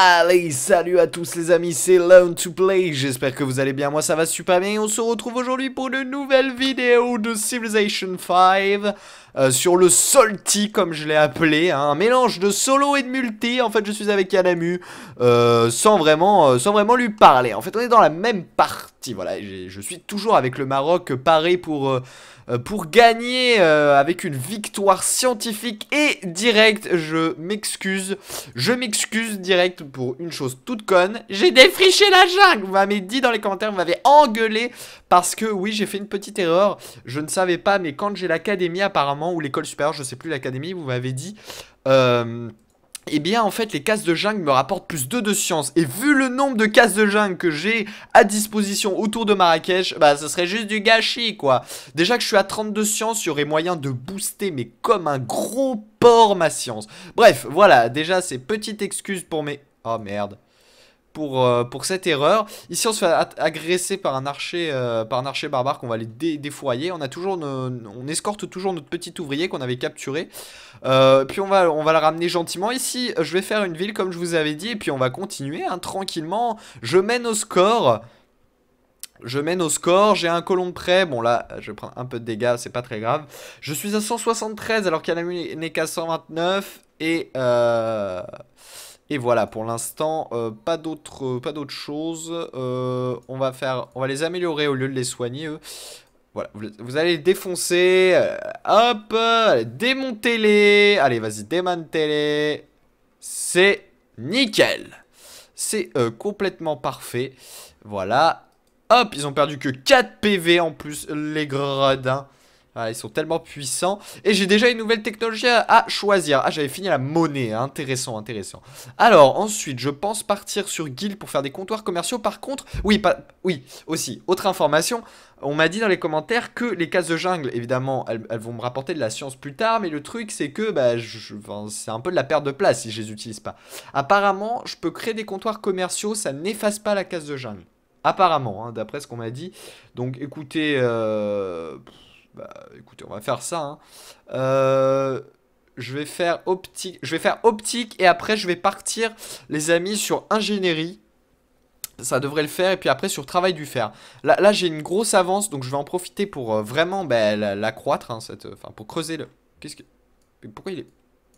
Allez, salut à tous les amis, c'est Lone to Play, j'espère que vous allez bien, moi ça va super bien, on se retrouve aujourd'hui pour une nouvelle vidéo de Civilization 5 euh, sur le Solti, comme je l'ai appelé, hein, un mélange de solo et de multi. En fait, je suis avec Yanamu euh, sans, vraiment, euh, sans vraiment lui parler. En fait, on est dans la même partie. Voilà, je suis toujours avec le Maroc paré pour pour gagner avec une victoire scientifique et directe. Je m'excuse. Je m'excuse direct pour une chose toute conne. J'ai défriché la jungle. Vous m'avez dit dans les commentaires, vous m'avez engueulé parce que oui, j'ai fait une petite erreur. Je ne savais pas, mais quand j'ai l'académie, apparemment, ou l'école supérieure, je sais plus, l'académie, vous m'avez dit. Euh, eh bien en fait les cases de jungle me rapportent plus 2 de science Et vu le nombre de cases de jungle que j'ai à disposition autour de Marrakech Bah ce serait juste du gâchis quoi Déjà que je suis à 32 sciences il y aurait moyen de booster mais comme un gros porc ma science Bref voilà déjà c'est petite excuse pour mes... Oh merde euh, pour, cette erreur. Ici, on se fait agresser par un archer, euh, par un archer barbare qu'on va aller dé On, a toujours on escorte toujours notre petit ouvrier qu'on avait capturé. Euh, puis on va, on va le ramener gentiment. Ici, je vais faire une ville comme je vous avais dit. Et puis on va continuer hein, tranquillement. Je mène au score. Je mène au score, j'ai un colon de près. Bon, là, je prends un peu de dégâts, c'est pas très grave. Je suis à 173 alors qu'Anami n'est qu'à 129. Et... Euh... Et voilà, pour l'instant, euh, pas d'autres euh, pas choses. Euh, on va faire, on va les améliorer au lieu de les soigner. Eux. Voilà, vous, allez les défoncer. hop, démontez-les. Allez, vas-y, démontez les C'est nickel. C'est complètement parfait. Voilà. Hop, ils ont perdu que 4 PV en plus, les gradins. Ah, ils sont tellement puissants. Et j'ai déjà une nouvelle technologie à, choisir. Ah, j'avais fini la monnaie. Hein. Intéressant, intéressant. Alors, ensuite, je pense partir sur Guild pour faire des comptoirs commerciaux. Par contre, oui, pas, oui, aussi, autre information. On m'a dit dans les commentaires que les cases de jungle, évidemment, elles, vont me rapporter de la science plus tard, mais le truc, c'est que bah, c'est un peu de la perte de place si je les utilise pas. Apparemment, je peux créer des comptoirs commerciaux, ça n'efface pas la case de jungle. Apparemment, hein, d'après ce qu'on m'a dit. Donc écoutez, euh, écoutez, on va faire ça. Hein. Euh, je, vais faire optique, je vais faire optique et après, je vais partir, les amis, sur ingénierie. Ça devrait le faire. Et puis après, sur travail du fer. Là, j'ai une grosse avance, donc je vais en profiter pour euh, vraiment bah, l'accroître. Hein, cette, enfin, pour creuser le... Qu'est-ce que... Pourquoi il est...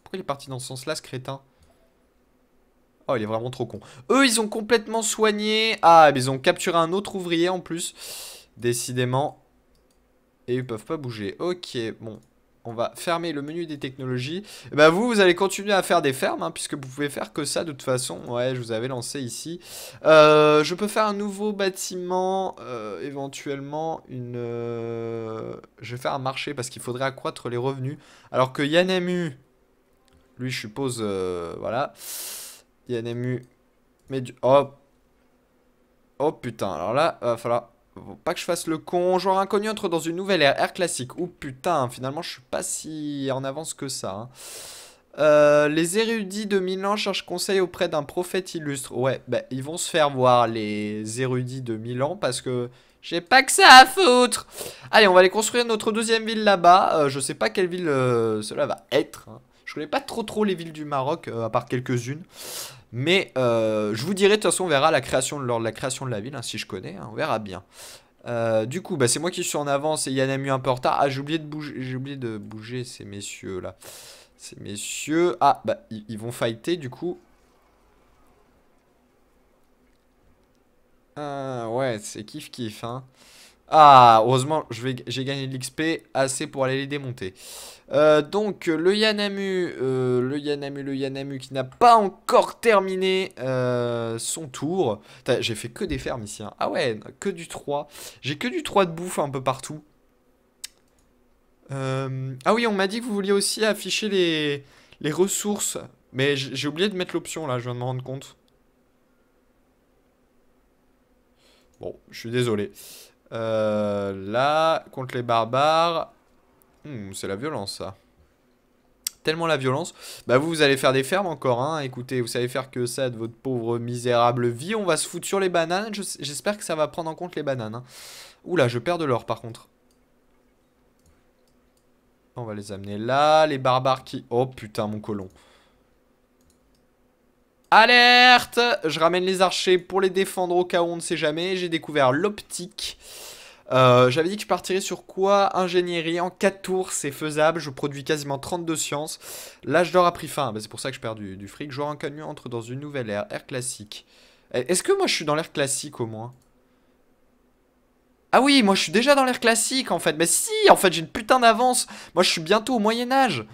Pourquoi il est parti dans ce sens-là, ce crétin Oh, il est vraiment trop con. Eux, ils ont complètement soigné. Ah, ils ont capturé un autre ouvrier en plus. Décidément. Et ils peuvent pas bouger. Ok, bon. On va fermer le menu des technologies. Et eh bah ben, vous, vous allez continuer à faire des fermes, hein, puisque vous pouvez faire que ça de toute façon. Ouais, je vous avais lancé ici. Euh, je peux faire un nouveau bâtiment, euh, éventuellement une... Euh, je vais faire un marché, parce qu'il faudrait accroître les revenus. Alors que Yanemu, lui, je suppose... voilà. Yanemu... Mais du... Oh. oh putain, alors là, il va falloir pas que je fasse le con. Joueur inconnu entre dans une nouvelle ère, ère classique. Ou putain, finalement, je suis pas si en avance que ça. Hein. Euh, les érudits de Milan cherchent conseil auprès d'un prophète illustre. Ouais, bah, ils vont se faire voir, les érudits de Milan, parce que j'ai pas que ça à foutre Allez, on va aller construire notre deuxième ville là-bas. Euh, je sais pas quelle ville euh, cela va être. Hein. Je connais pas trop trop les villes du Maroc, euh, à part quelques-unes. Mais euh, je vous dirai, de toute façon, on verra la création, lors de la création de la ville, hein, si je connais, hein, on verra bien. Euh, du coup, bah, c'est moi qui suis en avance et Yann a un peu en retard. Ah, j'ai oublié de bouger, j'ai oublié de bouger ces messieurs là. Ces messieurs, ah bah ils, vont fighter du coup. Ah, ouais, c'est kiff kiff hein. Ah, heureusement, j'ai gagné de l'XP assez pour aller les démonter. Euh, donc, le Yanamu, euh, le Yanamu, le Yanamu qui n'a pas encore terminé euh, son tour. J'ai fait que des fermes ici. Hein. Ah ouais, que du 3. J'ai que du 3 de bouffe un peu partout. ah oui, on m'a dit que vous vouliez aussi afficher les, les ressources. Mais j'ai oublié de mettre l'option là, je viens de me rendre compte. Bon, je suis désolé. Euh, là, contre les barbares... Hmm, c'est la violence, ça. Tellement la violence. Bah vous, vous allez faire des fermes encore, hein. Écoutez, vous savez faire que ça de votre pauvre misérable vie. On va se foutre sur les bananes. J'espère que ça va prendre en compte les bananes. Hein. Oula, je perds de l'or, par contre. On va les amener là. Les barbares qui... Oh, putain, mon colon. Alerte Je ramène les archers pour les défendre au cas où on ne sait jamais. J'ai découvert l'optique. Euh, j'avais dit que je partirais sur quoi Ingénierie, en 4 tours, c'est faisable. Je produis quasiment 32 sciences. L'âge d'or a pris fin. Ah, bah, c'est pour ça que je perds du, fric. Joueur inconnu entre dans une nouvelle ère, ère classique. Eh, est-ce que moi je suis dans l'ère classique au moins ah oui, moi je suis déjà dans l'ère classique en fait. Mais si, en fait j'ai une putain d'avance. Moi je suis bientôt au Moyen Âge.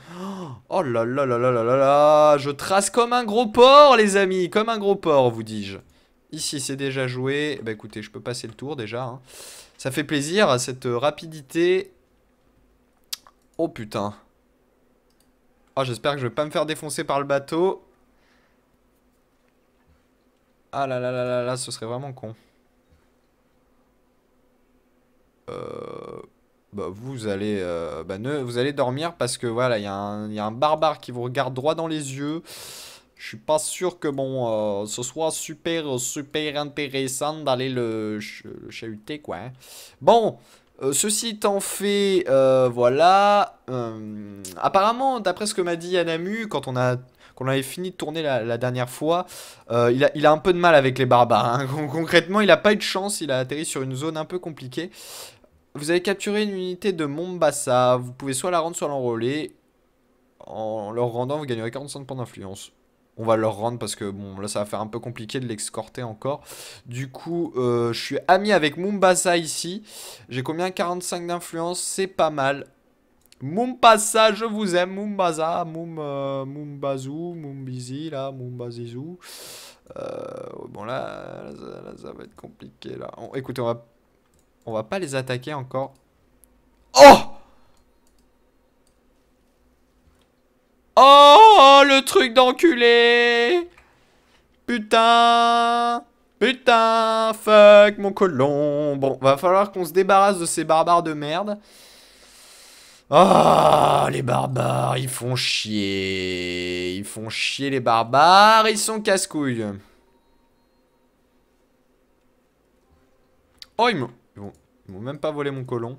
Oh là là là là là là là. Je trace comme un gros porc les amis. Comme un gros porc vous dis-je. Ici c'est déjà joué. Bah écoutez, je peux passer le tour déjà. Hein. Ça fait plaisir à cette rapidité. Oh putain. Oh j'espère que je vais pas me faire défoncer par le bateau. Ah là là là là là, ce serait vraiment con. Euh, bah, vous, allez, euh, bah, ne, vous allez dormir parce que voilà, il y, y, a un barbare qui vous regarde droit dans les yeux. Je suis pas sûr que bon, euh, ce soit super, super intéressant d'aller le, chahuter, quoi. Hein. Bon, ceci étant fait, voilà. apparemment, d'après ce que m'a dit Yanamu quand on a on avait fini de tourner la, dernière fois, il, a, il, a, un peu de mal avec les barbares. Hein. Concrètement, il a pas eu de chance, il a atterri sur une zone un peu compliquée. Vous avez capturé une unité de Mombasa. Vous pouvez soit la rendre, soit l'enrôler. En leur rendant, vous gagnerez 45 points d'influence. On va leur rendre parce que bon, là, ça va faire un peu compliqué de l'escorter encore. Du coup, euh, je suis ami avec Mombasa ici. J'ai combien 45 d'influence, c'est pas mal. Mombasa, je vous aime, Mombasa, Mum, euh, Mumbazou, Mumbizi, là, mumbazizu. Euh, bon, là, ça, va être compliqué, là. écoutez, on va on va pas les attaquer encore. Oh Oh, le truc d'enculé Putain Putain Fuck, mon colon Bon, va falloir qu'on se débarrasse de ces barbares de merde. oh, les barbares, ils font chier. Ils font chier les barbares, ils sont casse-couilles. Oh, ils me... Ils vont, vont même pas voler mon colon.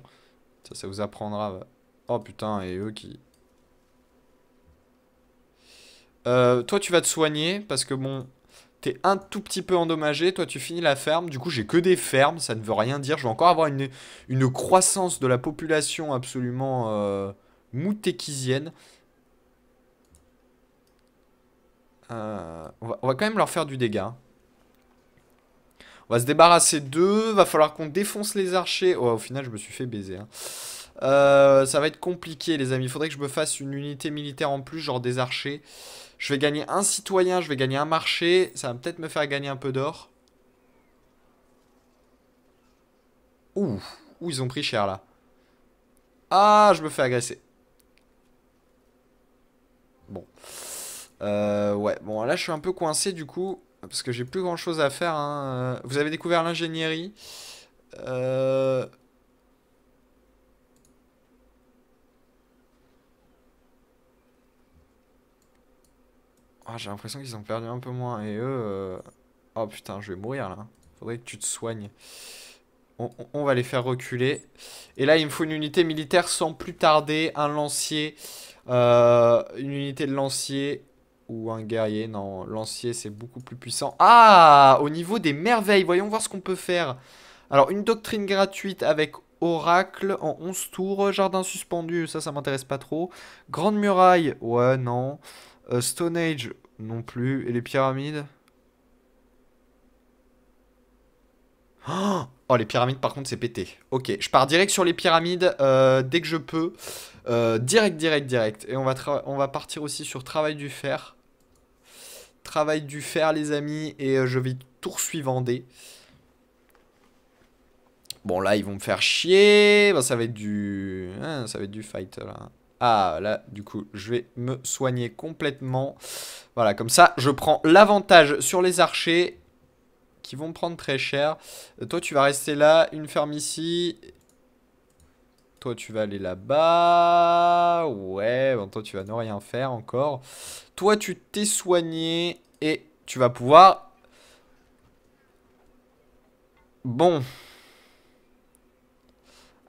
Ça, ça vous apprendra. Oh putain, et eux qui... Euh, toi, tu vas te soigner parce que bon, t'es un tout petit peu endommagé. Toi, tu finis la ferme. Du coup, j'ai que des fermes. Ça ne veut rien dire. Je vais encore avoir une, une croissance de la population absolument euh, euh on, va, quand même leur faire du dégât. On va se débarrasser d'eux. Va falloir qu'on défonce les archers. Oh, au final, je me suis fait baiser. Hein. Euh, ça va être compliqué, les amis. Il faudrait que je me fasse une unité militaire en plus, genre des archers. Je vais gagner un citoyen, je vais gagner un marché. Ça va peut-être me faire gagner un peu d'or. Ouh. Ouh, ils ont pris cher, là. Ah, je me fais agresser. Bon. Euh, ouais, bon, là, je suis un peu coincé, du coup parce que j'ai plus grand chose à faire. Hein. Vous avez découvert l'ingénierie. Euh... Ah, j'ai l'impression qu'ils ont perdu un peu moins. Et eux... Euh, oh putain, je vais mourir là. Faudrait que tu te soignes. On, va les faire reculer. Et là, il me faut une unité militaire sans plus tarder. Un lancier. Euh, une unité de lancier ou un guerrier. Non, lancier, c'est beaucoup plus puissant. Ah Au niveau des merveilles, voyons voir ce qu'on peut faire. Alors, une doctrine gratuite avec oracle en 11 tours. Jardin suspendu, ça, ça m'intéresse pas trop. Grande muraille, ouais, non. Euh, stone Age, non plus. Et les pyramides Oh, les pyramides, par contre, c'est pété. Ok, je pars direct sur les pyramides euh, dès que je peux. Euh, direct, direct, direct. Et on va, on va partir aussi sur travail du fer travail du fer, les amis, et euh, je vais tout des Bon, là, ils vont me faire chier. Bah, ça va être du... Hein, ça va être du fight, là. Ah, là, du coup, je vais me soigner complètement. Voilà, comme ça, je prends l'avantage sur les archers qui vont me prendre très cher. Euh, toi, tu vas rester là, une ferme ici, toi, tu vas aller là-bas. Ouais, bon, toi, tu vas ne rien faire encore. Toi, tu t'es soigné et tu vas pouvoir... Bon.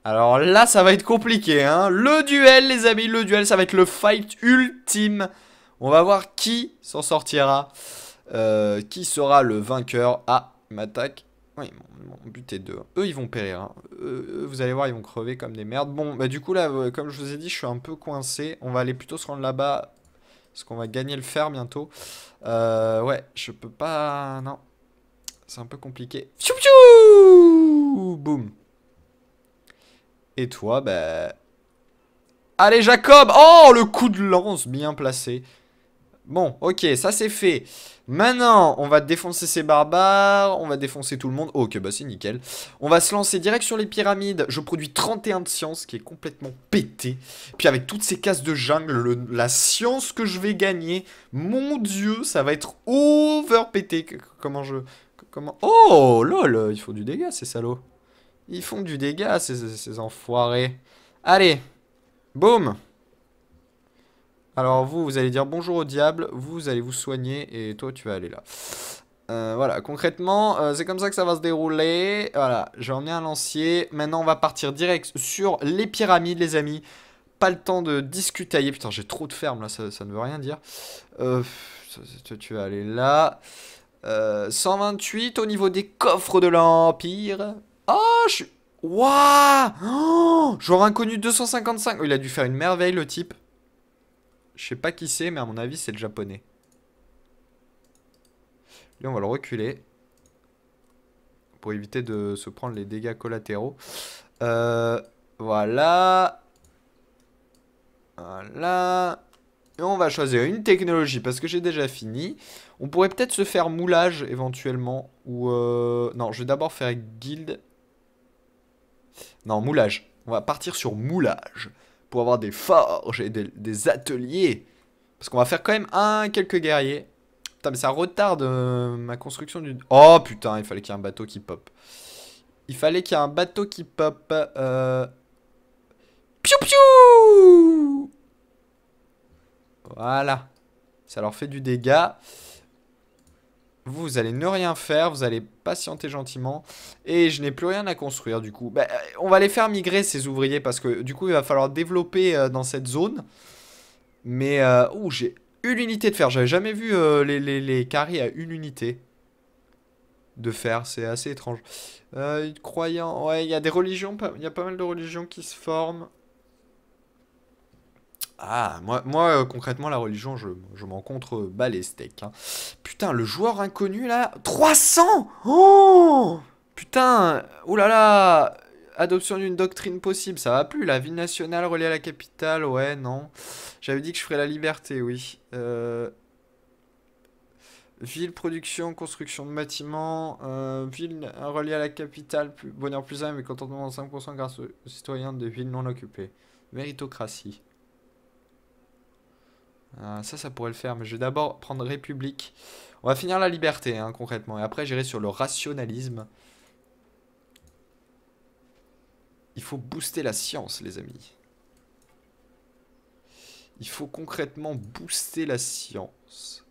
Alors là, ça va être compliqué. Hein le duel, les amis, le duel, ça va être le fight ultime. On va voir qui s'en sortira. Euh, qui sera le vainqueur. Ah, m'attaque oui, mon, but est de... Eux, ils vont périr. Hein. Euh, vous allez voir, ils vont crever comme des merdes. Bon, bah du coup, là, euh, comme je vous ai dit, je suis un peu coincé. On va aller plutôt se rendre là-bas. Parce qu'on va gagner le fer bientôt. Euh, ouais, je peux pas... Non. C'est un peu compliqué. Pfiou, pfiou Boum. Et toi, bah... Allez, Jacob Oh, le coup de lance bien placé. Bon, ok, ça c'est fait. Maintenant, on va défoncer ces barbares, on va défoncer tout le monde. ok, bah c'est nickel. On va se lancer direct sur les pyramides. Je produis 31 de science, qui est complètement pété. Puis avec toutes ces cases de jungle, la science que je vais gagner, mon dieu, ça va être over pété. Comment je... Comment... Oh, lol, ils font du dégât, ces salauds. Ils font du dégât, ces, ces enfoirés. Allez, boum alors vous, vous allez dire bonjour au diable, vous allez vous soigner et toi tu vas aller là. Euh, voilà, concrètement, euh, c'est comme ça que ça va se dérouler. Voilà, j'en ai un lancier. Maintenant, on va partir direct sur les pyramides, les amis. Pas le temps de discutailler. Putain, j'ai trop de ferme, là, ça, ne veut rien dire. Toi, euh, tu vas aller là. 128 au niveau des coffres de l'Empire. Oh, je suis... Waouh J'aurais oh, inconnu 255. il a dû faire une merveille, le type. Je sais pas qui c'est, mais à mon avis, c'est le japonais. Lui, on va le reculer. Pour éviter de se prendre les dégâts collatéraux. Euh, voilà. Voilà. Et on va choisir une technologie parce que j'ai déjà fini. On pourrait peut-être se faire moulage éventuellement. Ou euh, Non, je vais d'abord faire guild. Non, moulage. On va partir sur moulage pour avoir des forges et des, ateliers. Parce qu'on va faire quand même un, quelques guerriers. Putain, mais ça retarde euh, ma construction du... Oh putain, il fallait qu'il y ait un bateau qui pop. Il fallait qu'il y ait un bateau qui pop. Euh... Piou piou Voilà. Ça leur fait du dégât. Vous, allez ne rien faire, vous allez patienter gentiment. Et je n'ai plus rien à construire du coup. Bah, euh, on va les faire migrer ces ouvriers parce que du coup il va falloir développer euh, dans cette zone. Mais, euh, ouh, j'ai une unité de fer. J'avais jamais vu euh, les, les, carrés à une unité de fer. C'est assez étrange. croyant, ouais, il y a des religions, il y a pas mal de religions qui se forment. Ah, moi, euh, concrètement, la religion, je, je m'en contre les hein. Putain, le joueur inconnu, là, 300 Oh Putain, oh là là Adoption d'une doctrine possible, ça va plus, la ville nationale reliée à la capitale, ouais, non. J'avais dit que je ferais la liberté, oui. Euh, ville, production, construction de bâtiments, euh, ville reliée à la capitale, plus, bonheur plus un mais contentement 5% grâce aux citoyens de villes non occupées. Méritocratie. Ah, ça, ça pourrait le faire, mais je vais d'abord prendre République. On va finir la liberté, hein, concrètement. Et après, j'irai sur le rationalisme. Il faut booster la science, les amis. Il faut concrètement booster la science.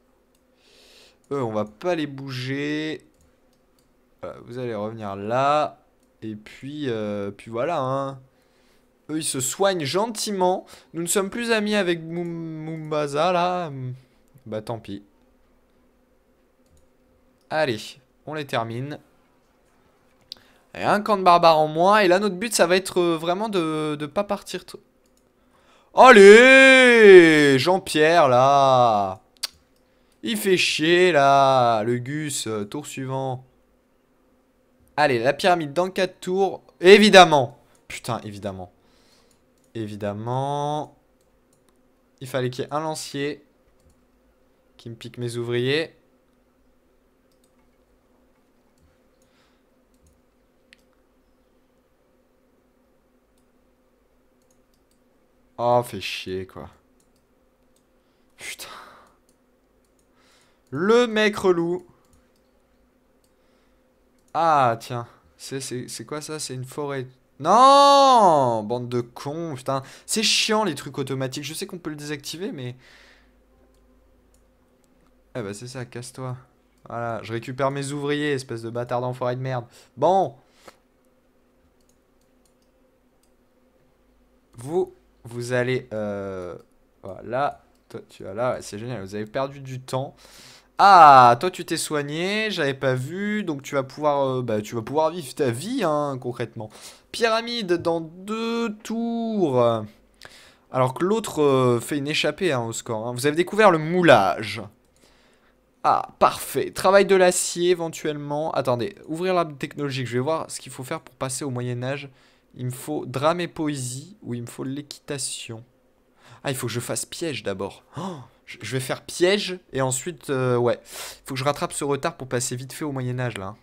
Euh, on va pas les bouger. Euh, vous allez revenir là. Et puis, euh, puis voilà, hein. Eux, ils se soignent gentiment. Nous ne sommes plus amis avec Mumbaza, là. Bah, tant pis. Allez, on les termine. Et un camp de barbares en moins. Et là, notre but, ça va être euh, vraiment de ne pas partir... Allez Jean-Pierre, là Il fait chier, là Le Gus, euh, tour suivant. Allez, la pyramide dans 4 tours. Évidemment Putain, évidemment. Évidemment. Il fallait qu'il y ait un lancier qui me pique mes ouvriers. Oh, fait chier, quoi. Putain. Le mec relou. Ah, tiens. C'est quoi ça C'est une forêt non Bande de cons, putain. C'est chiant les trucs automatiques. Je sais qu'on peut le désactiver, mais... Eh bah c'est ça, casse-toi. Voilà, je récupère mes ouvriers, espèce de bâtard d'enfoiré de merde. Bon Vous, vous allez... Euh, voilà, toi tu as là, c'est génial, vous avez perdu du temps. Ah, toi tu t'es soigné, j'avais pas vu, donc tu vas pouvoir, euh, bah, tu vas pouvoir vivre ta vie, hein, concrètement. Pyramide dans deux tours. Alors que l'autre euh, fait une échappée hein, au score. Hein. Vous avez découvert le moulage. Ah, parfait. Travail de l'acier éventuellement. Attendez, ouvrir l'arbre technologique. Je vais voir ce qu'il faut faire pour passer au Moyen-Âge. Il me faut drame et poésie ou il me faut l'équitation. Ah, il faut que je fasse piège d'abord. Oh, je vais faire piège et ensuite, euh, ouais. Il faut que je rattrape ce retard pour passer vite fait au Moyen-Âge là. Hein.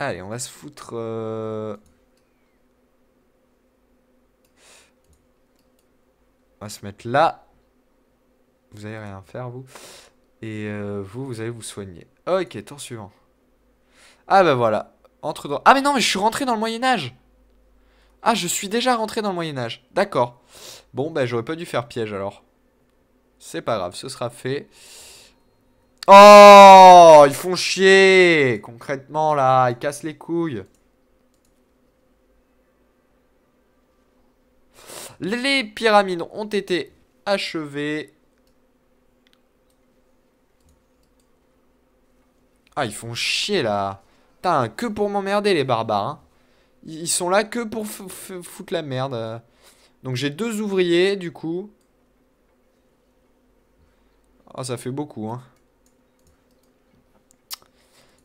Allez, on va se foutre... Euh, on va se mettre là. Vous allez rien faire, vous. Et euh, vous, vous allez vous soigner. Ok, tour suivant. Ah bah voilà. Entre dans... Ah mais non, mais je suis rentré dans le Moyen-Âge Ah, je suis déjà rentré dans le Moyen-Âge. D'accord. Bon, ben, j'aurais pas dû faire piège alors. C'est pas grave, ce sera fait. Oh Ils font chier Concrètement, là, ils cassent les couilles. Les pyramides ont été achevées. Ah, ils font chier, là. Putain, que pour m'emmerder, les barbares. Hein. Ils sont là que pour foutre la merde. Donc, j'ai deux ouvriers, du coup. Ah, oh, ça fait beaucoup, hein.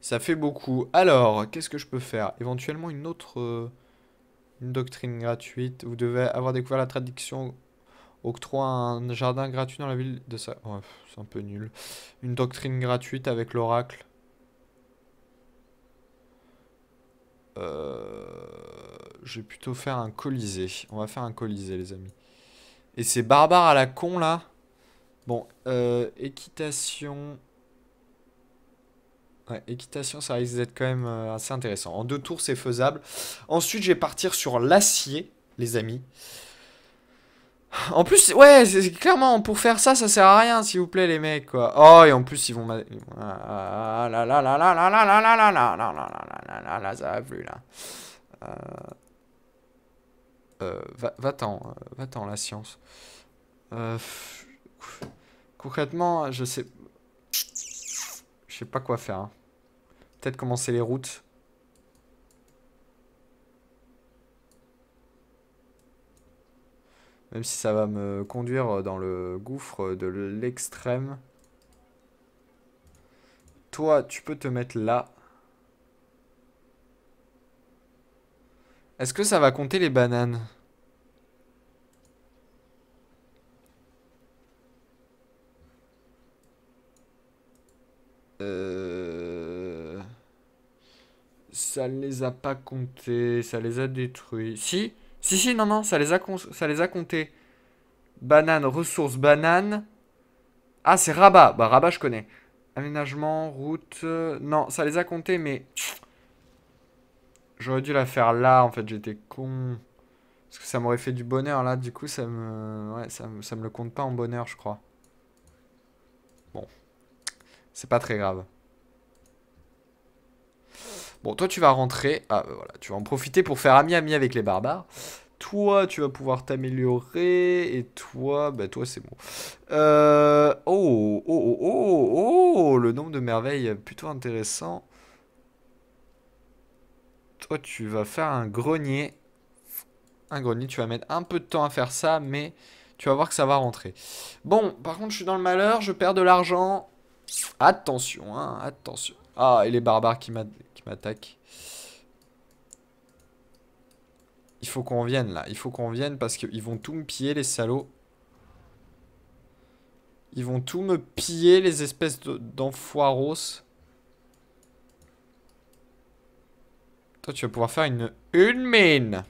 Ça fait beaucoup. Alors, qu'est-ce que je peux faire Éventuellement une autre euh, une doctrine gratuite. Vous devez avoir découvert la traduction octroie un jardin gratuit dans la ville de ça. Oh, c'est un peu nul. Une doctrine gratuite avec l'oracle. Euh, je vais plutôt faire un colisée. On va faire un colisée, les amis. Et c'est barbare à la con, là Bon, euh, équitation équitation, ça risque d'être quand même assez intéressant. En deux tours, c'est faisable. Ensuite, je vais partir sur l'acier, les amis. En plus, ouais, clairement, pour faire ça, ça sert à rien, s'il vous plaît, les mecs, quoi. Oh, et en plus, ils vont... Ah là là là là là là là là là là là là là là, ça va plus, là. Va-t'en, va-t'en, la science. Concrètement, je sais... Je sais pas quoi faire. Peut-être commencer les routes. Même si ça va me conduire dans le gouffre de l'extrême. Toi, tu peux te mettre là. Est-ce que ça va compter les bananes Euh ça les a pas comptés, ça les a détruits. Si, si, si, non, non, ça les a, ça les a comptés. Banane, ressources, banane. Ah, c'est Rabat. Bah, Rabat, je connais. Aménagement, route. Euh, non, ça les a comptés, mais. J'aurais dû la faire là, en fait, j'étais con. Parce que ça m'aurait fait du bonheur, là, du coup, ça me. Ouais, ça me, ça me le compte pas en bonheur, je crois. Bon. C'est pas très grave. Bon, toi, tu vas rentrer. Ah, bah, voilà, tu vas en profiter pour faire ami-ami avec les barbares. Toi, tu vas pouvoir t'améliorer. Et toi, bah, toi, c'est bon. Euh... Oh, oh, oh, oh, oh, le nombre de merveilles plutôt intéressant. Toi, tu vas faire un grenier. Un grenier, tu vas mettre un peu de temps à faire ça, mais tu vas voir que ça va rentrer. Bon, par contre, je suis dans le malheur, je perds de l'argent. Attention, hein, attention. Ah, et les barbares qui m'a m'attaque. Il faut qu'on vienne là. Il faut qu'on vienne parce qu'ils vont tout me piller les salauds. Ils vont tout me piller les espèces d'enfoiros. Toi tu vas pouvoir faire une... Une mine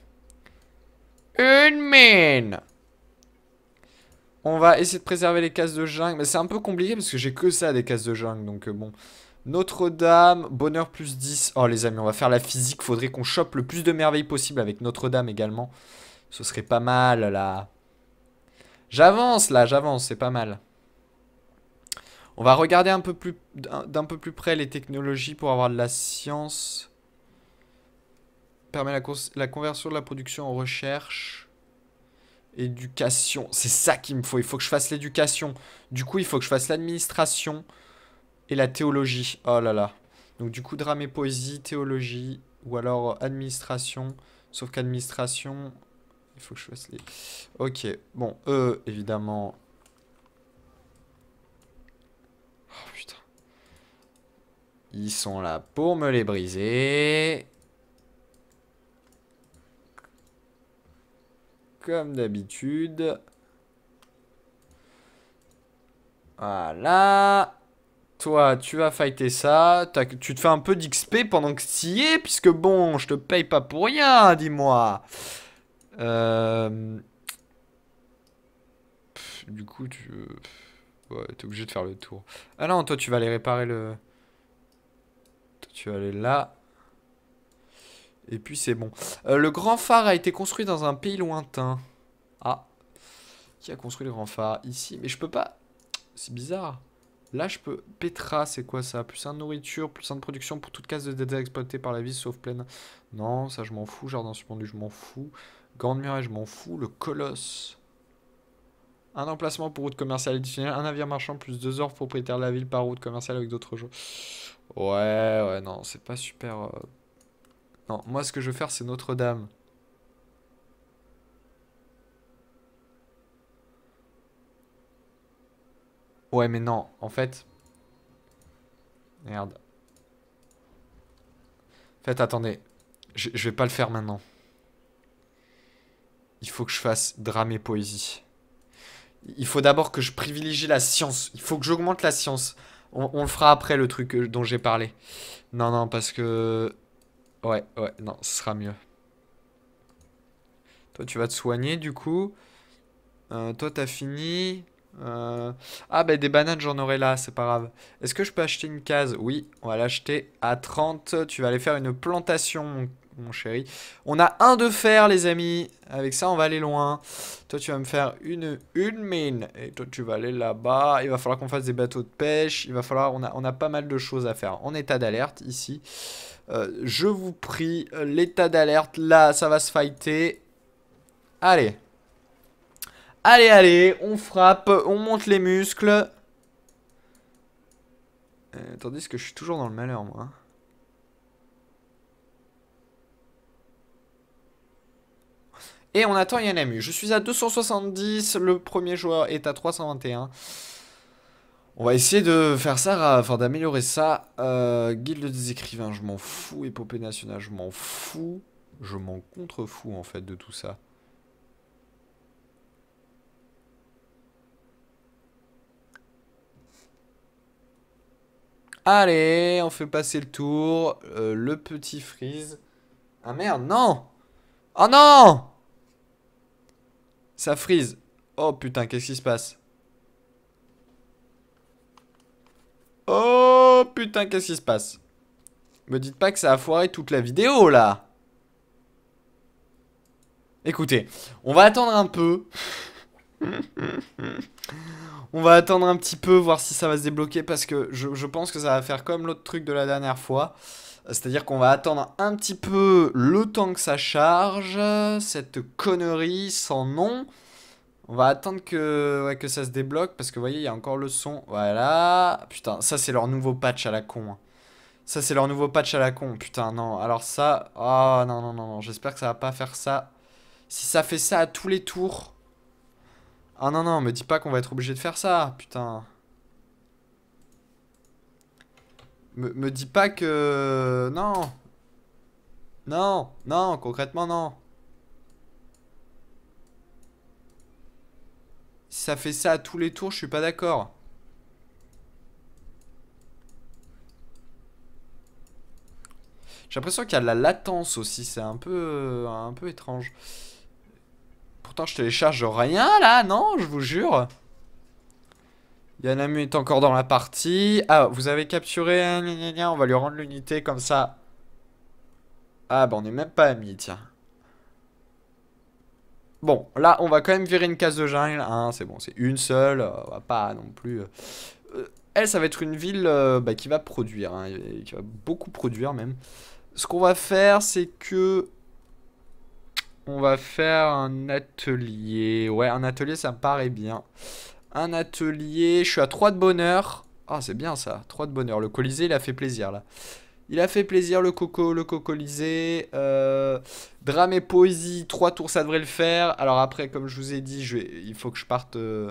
Une mine On va essayer de préserver les cases de jungle. Mais c'est un peu compliqué parce que j'ai que ça des cases de jungle. Donc euh, bon... Notre-Dame, bonheur plus 10. Oh les amis, on va faire la physique. Faudrait qu'on chope le plus de merveilles possible avec Notre-Dame également. Ce serait pas mal là. J'avance là, j'avance, c'est pas mal. On va regarder un peu plus d'un peu plus près les technologies pour avoir de la science. Permet la, la conversion de la production en recherche. Éducation, c'est ça qu'il me faut. Il faut que je fasse l'éducation. Du coup, il faut que je fasse l'administration et la théologie. Oh là là. Donc du coup, drame et poésie, théologie, ou alors administration. Sauf qu'administration, il faut que je fasse les... Ok, bon, eux, évidemment... Oh putain. Ils sont là pour me les briser. Comme d'habitude. Voilà toi, tu vas fighter ça, tu te fais un peu d'XP pendant que tu y es, puisque bon, je te paye pas pour rien, dis-moi. Euh, du coup, tu... es obligé de faire le tour. Ah non, toi, tu vas aller réparer le... Toi, tu vas aller là. Et puis, c'est bon. Euh, le grand phare a été construit dans un pays lointain. Ah. Qui a construit le grand phare Ici. Mais je peux pas... C'est bizarre. Là, je peux... Petra, c'est quoi ça Plus un de nourriture, plus un de production pour toute case de data exploitée par la ville, sauf pleine. Non, ça, je m'en fous. Jardin suspendu, je m'en fous. Grande muraille, je m'en fous. Le colosse. Un emplacement pour route commerciale additionnelle, un navire marchand plus deux heures propriétaire de la ville par route commerciale avec d'autres jeux. Ouais, ouais, non, c'est pas super... Euh. Non, moi, ce que je veux faire, c'est Notre-Dame. Ouais, mais non, en fait... Merde. En fait, attendez. Je, vais pas le faire maintenant. Il faut que je fasse drame et poésie. Il faut d'abord que je privilégie la science. Il faut que j'augmente la science. On, le fera après le truc euh, dont j'ai parlé. Non, non, parce que... Ouais, ouais, non, ce sera mieux. Toi, tu vas te soigner, du coup. Euh, toi, t'as fini. Euh, ah ben des bananes j'en aurai là, c'est pas grave. Est-ce que je peux acheter une case Oui, on va l'acheter à 30. Tu vas aller faire une plantation mon chéri. On a un de fer les amis. Avec ça on va aller loin. Toi tu vas me faire une, une mine. Et toi tu vas aller là-bas. Il va falloir qu'on fasse des bateaux de pêche. Il va falloir... On a, on a pas mal de choses à faire. En état d'alerte ici. Euh, je vous prie, l'état d'alerte, là, ça va se fighter. Allez, Allez, allez, on frappe, on monte les muscles. Euh, tandis que je suis toujours dans le malheur, moi. Hein et on attend Yanamu. Je suis à 270, le premier joueur est à 321. On va essayer de faire ça, enfin d'améliorer ça. Euh, guilde des écrivains, je m'en fous. Épopée nationale, je m'en fous. Je m'en contrefous en fait de tout ça. Allez, on fait passer le tour. Euh, le petit freeze. Ah merde, non Oh non Ça freeze. Oh putain, qu'est-ce qui se passe Oh putain, qu'est-ce qui se passe Me dites pas que ça a foiré toute la vidéo là Écoutez, on va attendre un peu. On va attendre un petit peu, voir si ça va se débloquer, parce que je, pense que ça va faire comme l'autre truc de la dernière fois. C'est-à-dire qu'on va attendre un petit peu le temps que ça charge, cette connerie sans nom. On va attendre que, que ça se débloque, parce que vous voyez, il y a encore le son. Voilà. Putain, ça c'est leur nouveau patch à la con. Hein. Ça c'est leur nouveau patch à la con, putain, non. Alors ça... Oh non, non, non, non. J'espère que ça va pas faire ça. Si ça fait ça à tous les tours... Ah non, non, me dis pas qu'on va être obligé de faire ça, putain. Me, me dis pas que... Non. Non, non, concrètement, non. Si ça fait ça à tous les tours, je suis pas d'accord. J'ai l'impression qu'il y a de la latence aussi, c'est un peu, un peu étrange pourtant je télécharge rien là, non, je vous jure. Yanamu est encore dans la partie. Ah, vous avez capturé un... On va lui rendre l'unité comme ça. Ah bah on n'est même pas amis, tiens. Bon, là, on va quand même virer une case de jungle. Hein, c'est bon, c'est une seule. Euh, on va pas non plus... Euh, euh, elle, ça va être une ville bah, qui va produire. Hein, qui va beaucoup produire, même. Ce qu'on va faire, c'est que... On va faire un atelier. Ouais, un atelier, ça me paraît bien. Un atelier. Je suis à 3 de bonheur. Ah, c'est bien ça. 3 de bonheur. Le Colisée, il a fait plaisir là. Il a fait plaisir le coco, le cocolisé. Euh, drame et poésie, trois tours, ça devrait le faire. Alors après, comme je vous ai dit, je il faut que je parte. Euh,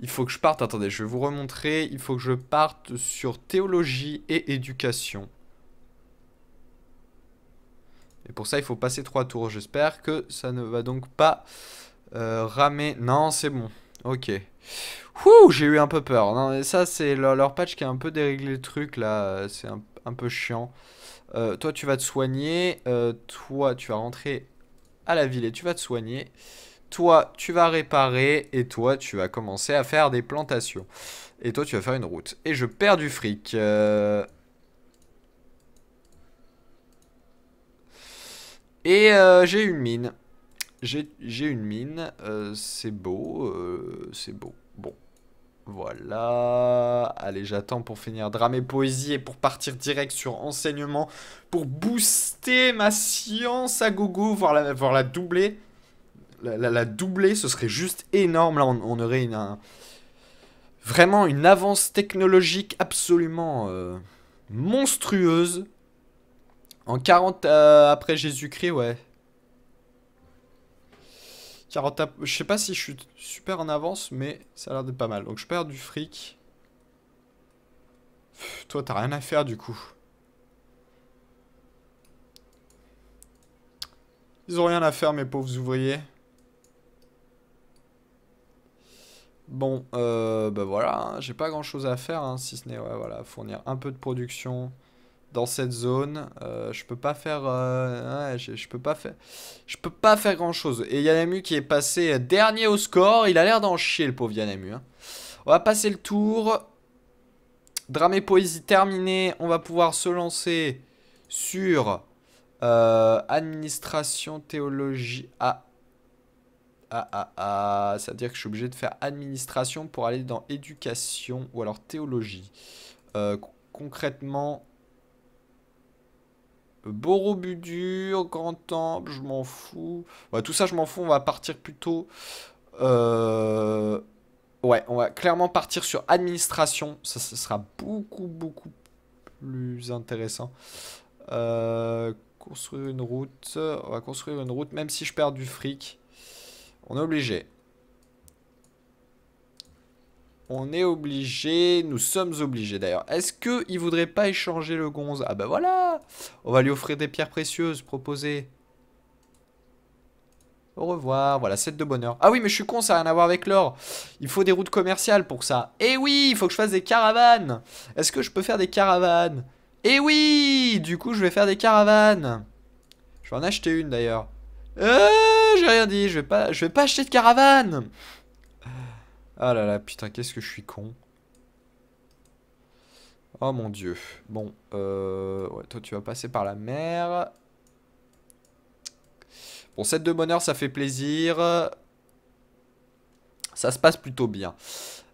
il faut que je parte. Attendez, je vais vous remontrer. Il faut que je parte sur théologie et éducation. Et pour ça, il faut passer trois tours. J'espère que ça ne va donc pas euh, ramer. Non, c'est bon. Ok. Ouh, j'ai eu un peu peur. Non, mais ça, c'est leur, patch qui a un peu déréglé le truc, là. C'est un, peu chiant. Euh, toi, tu vas te soigner. Euh, toi, tu vas rentrer à la ville et tu vas te soigner. Toi, tu vas réparer. Et toi, tu vas commencer à faire des plantations. Et toi, tu vas faire une route. Et je perds du fric. Euh... Et euh, j'ai une mine. J'ai une mine. Euh, c'est beau. Euh, c'est beau. Bon. Voilà. Allez, j'attends pour finir drame et poésie et pour partir direct sur enseignement. Pour booster ma science à gogo, voir la, voir la doubler. La, doubler, ce serait juste énorme. Là, on, aurait une, vraiment une avance technologique absolument monstrueuse. En 40 euh, après Jésus-Christ, ouais. Je sais pas si je suis super en avance, mais ça a l'air de pas mal. Donc je perds du fric. toi, t'as rien à faire du coup. Ils ont rien à faire, mes pauvres ouvriers. Bon, euh, bah voilà, hein. j'ai pas grand chose à faire, hein, si ce n'est voilà, fournir un peu de production dans cette zone. Euh, euh, je peux pas faire, je, peux pas faire, je peux pas faire grand chose. Et Yanemu qui est passé dernier au score, il a l'air d'en chier le pauvre Yanemu. Hein. On va passer le tour. Drame et poésie terminé. On va pouvoir se lancer sur euh, administration théologie. Ah. Ah ah ah, ça veut dire que je suis obligé de faire administration pour aller dans éducation ou alors théologie. concrètement, Borobudur, Grand Temple, je m'en fous. Ouais, tout ça, je m'en fous. On va partir plutôt. Euh, ouais, on va clairement partir sur administration. Ça, sera beaucoup, beaucoup plus intéressant. Euh, construire une route. On va construire une route, même si je perds du fric. On est obligé on est obligé, nous sommes obligés d'ailleurs. Est-ce qu'il voudrait pas échanger le gonze Ah bah voilà On va lui offrir des pierres précieuses proposées. Au revoir, voilà, 7 de bonheur. Ah oui, mais je suis con, ça n'a rien à voir avec l'or. Il faut des routes commerciales pour ça. Eh oui, il faut que je fasse des caravanes. Est-ce que je peux faire des caravanes Eh oui Du coup, je vais faire des caravanes. Je vais en acheter une d'ailleurs. Euh, j'ai rien dit, je vais pas, je vais pas acheter de caravane ah là là, putain, qu'est-ce que je suis con. Oh mon dieu. Bon, euh, toi tu vas passer par la mer. Bon, 7 de bonheur, ça fait plaisir. Ça se passe plutôt bien.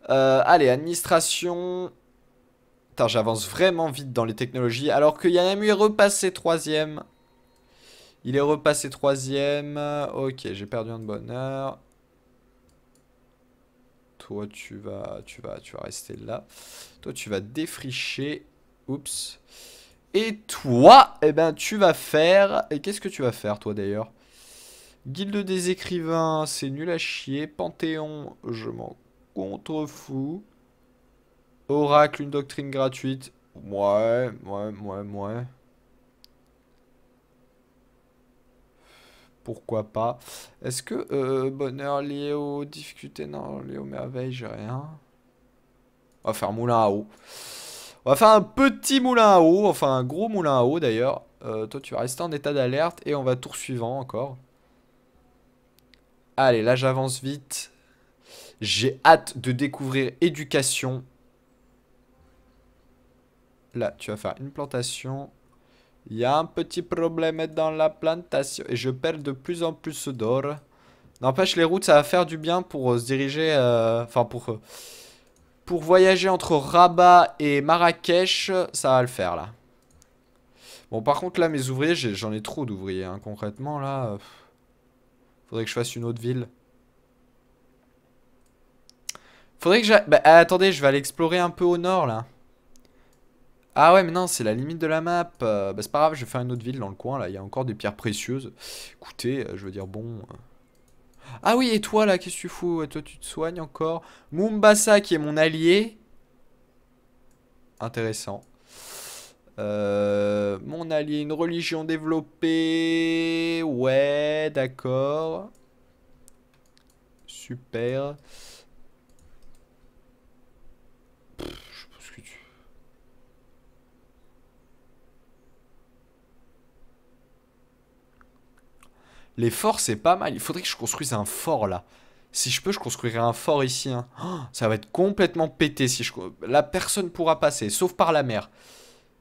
Euh, allez, administration. Putain, j'avance vraiment vite dans les technologies. Alors que Yanamu est repassé troisième. Il est repassé troisième. Ok, j'ai perdu un de bonheur. Toi, tu vas, tu vas, tu vas rester là. Toi, tu vas défricher. Oups. Et toi, eh ben, tu vas faire... Et qu'est-ce que tu vas faire, toi, d'ailleurs Guilde des écrivains, c'est nul à chier. Panthéon, je m'en contrefous. Oracle, une doctrine gratuite. Ouais, ouais, ouais, ouais. pourquoi pas. Est-ce que euh, bonheur lié aux difficultés Non, lié aux merveilles, j'ai rien. On va faire moulin à eau. On va faire un petit moulin à eau, enfin un gros moulin à eau d'ailleurs. Euh, toi, tu vas rester en état d'alerte et on va tour suivant encore. Allez, là j'avance vite. J'ai hâte de découvrir éducation. Là, tu vas faire une plantation. Il y a un petit problème dans la plantation. Et je perds de plus en plus d'or. N'empêche, les routes, ça va faire du bien pour euh, se diriger... Euh, enfin, pour... Euh, pour voyager entre Rabat et Marrakech, ça va le faire, là. Bon, par contre, là, mes ouvriers, j'en ai, trop d'ouvriers, hein, concrètement, là. faudrait que je fasse une autre ville. Faudrait que j'aille... Bah, attendez, je vais aller explorer un peu au nord, là. Ah ouais, mais non, c'est la limite de la map. Euh, bah, c'est pas grave, je vais faire une autre ville dans le coin, là. Il y a encore des pierres précieuses. Écoutez, euh, je veux dire, bon... Euh. Ah oui, et toi, là, qu'est-ce que tu fous Toi, tu te soignes encore Mumbasa qui est mon allié. Intéressant. mon allié, une religion développée. Ouais, d'accord. Super. Les forts, c'est pas mal. Il faudrait que je construise un fort, là. Si je peux, je construirai un fort ici. Hein. Oh, ça va être complètement pété. si je... Là, personne pourra passer, sauf par la mer.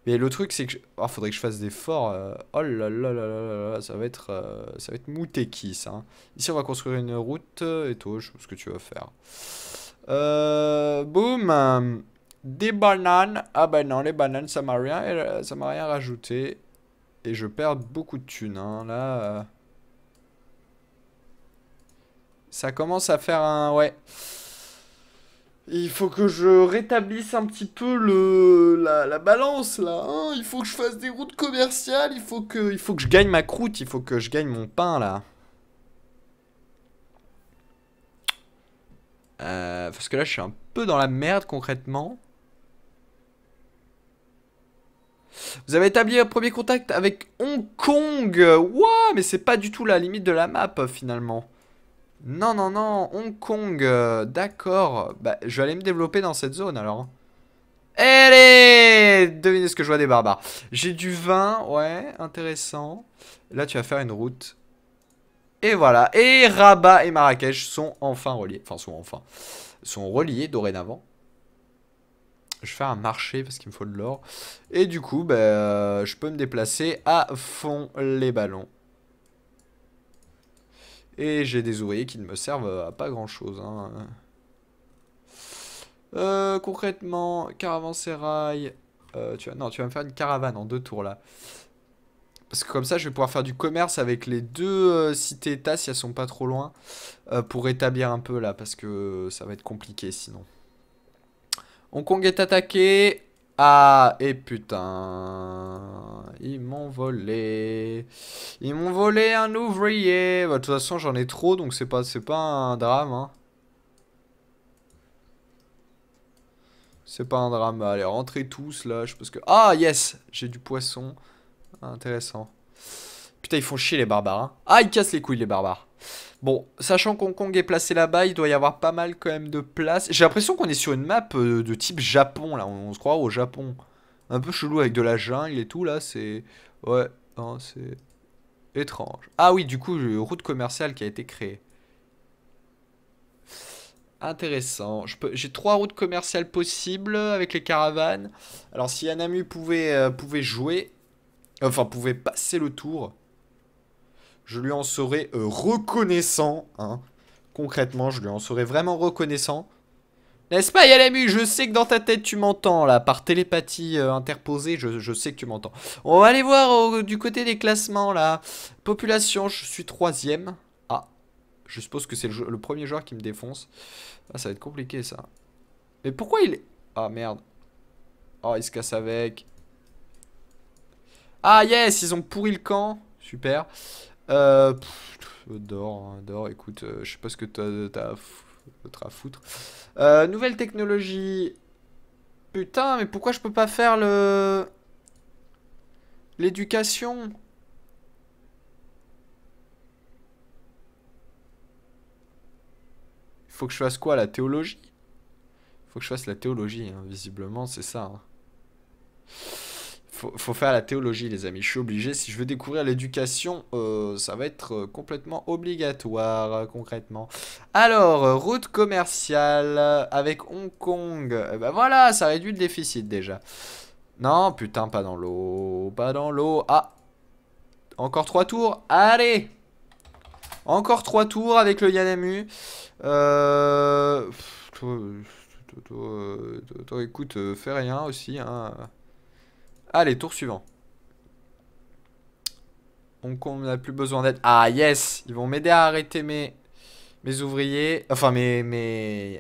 Mais le truc, c'est que... Il oh, faudrait que je fasse des forts. Euh, oh là là là là là ça va être... Euh, ça va être qui ça. Hein. Ici, on va construire une route. Et euh, toi, je sais ce que tu vas faire. Euh... Boum Des bananes. Ah ben non, les bananes, ça m'a rien... Ça rien rajouté. Et je perds beaucoup de thunes, hein, Là... Ça commence à faire un... Ouais. Il faut que je rétablisse un petit peu le, la, balance, là. Hein. il faut que je fasse des routes commerciales. Il faut, que, il faut que je gagne ma croûte. Il faut que je gagne mon pain, là. Euh, parce que là, je suis un peu dans la merde, concrètement. Vous avez établi un premier contact avec Hong Kong. Waouh, mais c'est pas du tout la limite de la map finalement. Non, non, non, Hong Kong, euh, d'accord. Bah, je vais aller me développer dans cette zone, alors. Allez Devinez ce que je vois des barbares. J'ai du vin, ouais, intéressant. Là, tu vas faire une route. Et voilà. Et Rabat et Marrakech sont enfin reliés. Enfin, sont enfin. Sont reliés dorénavant. Je vais faire un marché parce qu'il me faut de l'or. Et du coup, bah, euh, je peux me déplacer à fond les ballons. Et j'ai des ouvriers qui ne me servent à pas grand chose. Hein. Euh, concrètement, caravanserail. Euh, tu non, tu vas me faire une caravane en deux tours là. Parce que comme ça, je vais pouvoir faire du commerce avec les deux euh, cités-états si elles sont pas trop loin. pour établir un peu là, parce que ça va être compliqué sinon. Hong Kong est attaqué. Ah, et putain. Ils m'ont volé. Ils m'ont volé un ouvrier. Bah, de toute façon, j'en ai trop, donc c'est pas, pas un drame. Hein. C'est pas un drame. Allez, rentrez tous, là. Je que... Ah, yes J'ai du poisson. Intéressant. Putain, ils font chier, les barbares. Hein. Ah, ils cassent les couilles, les barbares. Bon, sachant qu'Hong Kong est placé là-bas, il doit y avoir pas mal quand même de place. J'ai l'impression qu'on est sur une map euh, de type Japon, là. On, se croit au Japon. Un peu chelou avec de la jungle et tout, là. C'est... Ouais, c'est... Étrange. Ah oui, du coup, route commerciale qui a été créée. Intéressant. J'ai trois routes commerciales possibles avec les caravanes. Alors, si Yanamu pouvait euh, jouer... Enfin, pouvait passer le tour je lui en serais euh, reconnaissant. Hein. Concrètement, je lui en serais vraiment reconnaissant. N'est-ce pas, Yalamu Je sais que dans ta tête, tu m'entends, là, par télépathie euh, interposée, je, sais que tu m'entends. On va aller voir du côté des classements, là. Population, je suis troisième. Ah, je suppose que c'est le, premier joueur qui me défonce. Ah, ça va être compliqué, ça. Mais pourquoi il est... Ah, merde. Oh, il se casse avec. Ah, yes, ils ont pourri le camp. Super. Euh, pff, dehors, hein, écoute, euh, je sais pas ce que t'as à foutre. Euh, nouvelle technologie. Putain, mais pourquoi je peux pas faire le... L'éducation il Faut que je fasse quoi La théologie il Faut que je fasse la théologie, hein, visiblement, c'est ça. Hein faut, faire la théologie, les amis. Je suis obligé. Si je veux découvrir l'éducation, euh, ça va être euh, complètement obligatoire, euh, concrètement. Alors, route commerciale avec Hong Kong. Eh ben voilà, ça réduit le déficit déjà. Non, putain, pas dans l'eau. Pas dans l'eau. Ah Encore trois tours. Allez Encore trois tours avec le Yanamu. Euh... toi, écoute, fais rien aussi, hein. Allez, tour suivant. Donc on n'a plus besoin d'aide. Ah yes, ils vont m'aider à arrêter mes, mes ouvriers. Enfin, mes, mes,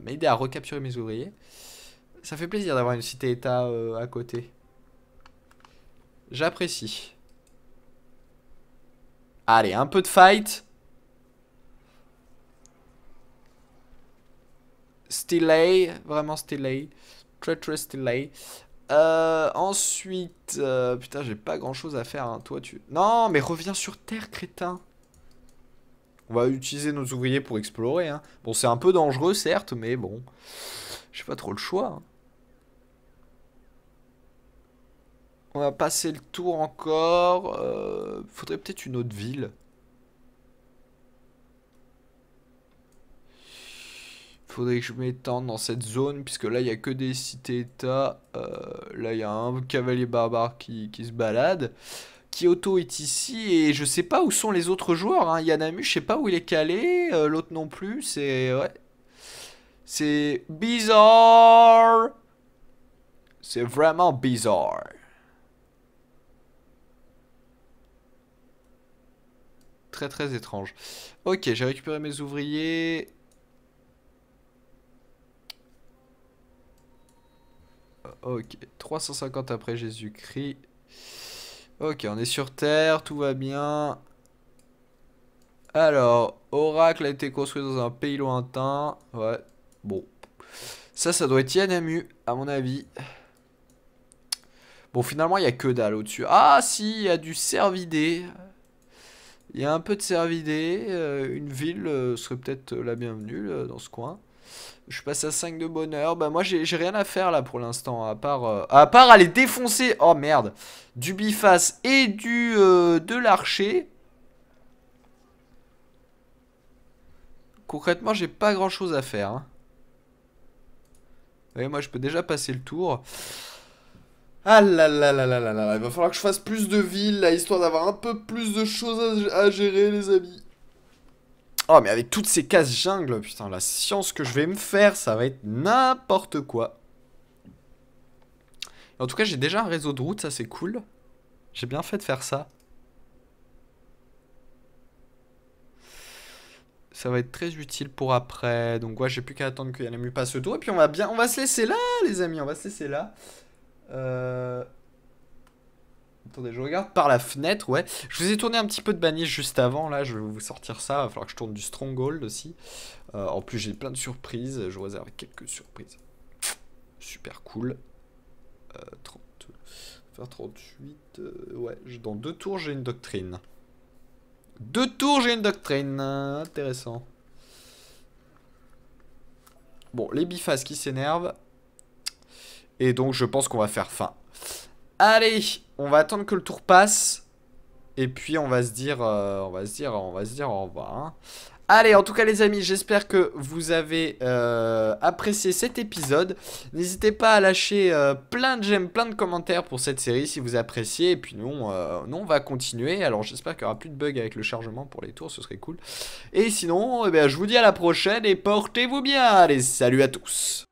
m'aider à recapturer mes ouvriers. Ça fait plaisir d'avoir une cité-état euh, à côté. J'apprécie. Allez, un peu de fight. Stillay, vraiment très Treacherous Stillay. Euh, ensuite, euh, putain, j'ai pas grand chose à faire. Hein. Toi, tu. Non, mais reviens sur Terre, crétin. On va utiliser nos ouvriers pour explorer. Hein. Bon, c'est un peu dangereux, certes, mais bon. J'ai pas trop le choix. Hein. On va passer le tour encore. Euh, faudrait peut-être une autre ville. Faudrait que je m'étende dans cette zone, puisque là, il n'y a que des cités-états. Euh, là, il y a un cavalier barbare qui, se balade. Kyoto est ici, et je sais pas où sont les autres joueurs. Hein. Yanamu, je sais pas où il est calé, euh, l'autre non plus, c'est... C'est bizarre C'est vraiment bizarre. Très très étrange. Ok, j'ai récupéré mes ouvriers. Ok, 350 après Jésus-Christ. Ok, on est sur Terre, tout va bien. Alors, Oracle a été construit dans un pays lointain. Ouais, bon. Ça, ça doit être Yanamu, à mon avis. Bon, finalement, il n'y a que dalle au-dessus. Ah, si, il y a du cervidé. Il y a un peu de cervidé. Euh, une ville euh, serait peut-être la bienvenue euh, dans ce coin. Je passe à 5 de bonheur. Bah moi j'ai rien à faire là pour l'instant. À part euh, à part aller défoncer. Oh merde. Du biface et du euh, de l'archer. Concrètement j'ai pas grand chose à faire. Vous hein. voyez moi je peux déjà passer le tour. Ah là là là là là là, il va falloir que je fasse plus de villes, là, histoire d'avoir un peu plus de choses à gérer, les amis. Oh, mais avec toutes ces cases jungle putain, la science que je vais me faire, ça va être n'importe quoi. En tout cas, j'ai déjà un réseau de routes, ça c'est cool. J'ai bien fait de faire ça. Ça va être très utile pour après. Donc ouais, j'ai plus qu'à attendre qu'il y ait mieux pas ce tour. Et puis on va bien, on va se laisser là, les amis, on va se laisser là. Euh... Attendez, je regarde par la fenêtre, ouais. Je vous ai tourné un petit peu de banish juste avant, là, je vais vous sortir ça. Il va falloir que je tourne du Stronghold aussi. Euh, en plus, j'ai plein de surprises, je réserve quelques surprises. Super cool. 38... Euh, euh, ouais, dans deux tours, j'ai une doctrine. Deux tours, j'ai une doctrine. Intéressant. Bon, les bifaces qui s'énervent. Et donc, je pense qu'on va faire fin. Allez on va attendre que le tour passe. Et puis on va se dire, euh, on va se dire, on va se dire au revoir. Hein. Allez, en tout cas les amis, j'espère que vous avez euh, apprécié cet épisode. N'hésitez pas à lâcher euh, plein de j'aime, plein de commentaires pour cette série si vous appréciez. Et puis nous, on, va continuer. Alors j'espère qu'il n'y aura plus de bugs avec le chargement pour les tours, ce serait cool. Et sinon, eh ben, je vous dis à la prochaine et portez-vous bien. Allez, salut à tous.